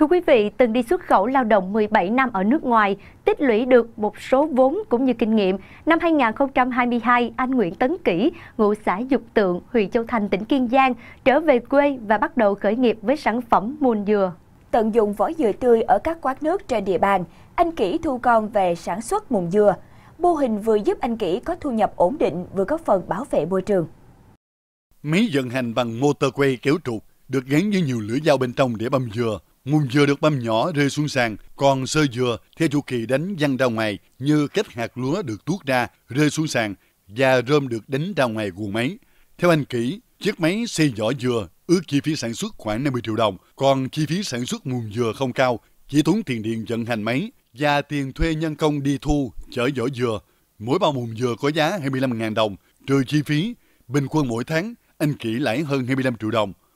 Thưa quý vị, từng đi xuất khẩu lao động 17 năm ở nước ngoài, tích lũy được một số vốn cũng như kinh nghiệm. Năm 2022, anh Nguyễn Tấn Kỷ, ngụ xã Dục Tượng, huyện Châu Thành, tỉnh Kiên Giang, trở về quê và bắt đầu khởi nghiệp với sản phẩm mùn dừa. Tận dụng vỏ dừa tươi ở các quán nước trên địa bàn, anh Kỷ thu con về sản xuất mùn dừa. Mô hình vừa giúp anh Kỷ có thu nhập ổn định vừa có phần bảo vệ môi trường. Máy vận hành bằng motor quay kéo trục được gắn với nhiều lưỡi dao bên trong để băm dừa Nguồn dừa được băm nhỏ rơi xuống sàn, còn sơ dừa theo chu kỳ đánh văng ra ngoài như kết hạt lúa được tuốt ra rơi xuống sàn và rơm được đánh ra ngoài guồng máy. Theo anh Kỹ, chiếc máy xây vỏ dừa ước chi phí sản xuất khoảng 50 triệu đồng, còn chi phí sản xuất nguồn dừa không cao, chỉ tốn tiền điện vận hành máy và tiền thuê nhân công đi thu chở vỏ dừa. Mỗi bao mùng dừa có giá 25.000 đồng, trừ chi phí, bình quân mỗi tháng anh Kỹ lãi hơn 25 triệu đồng.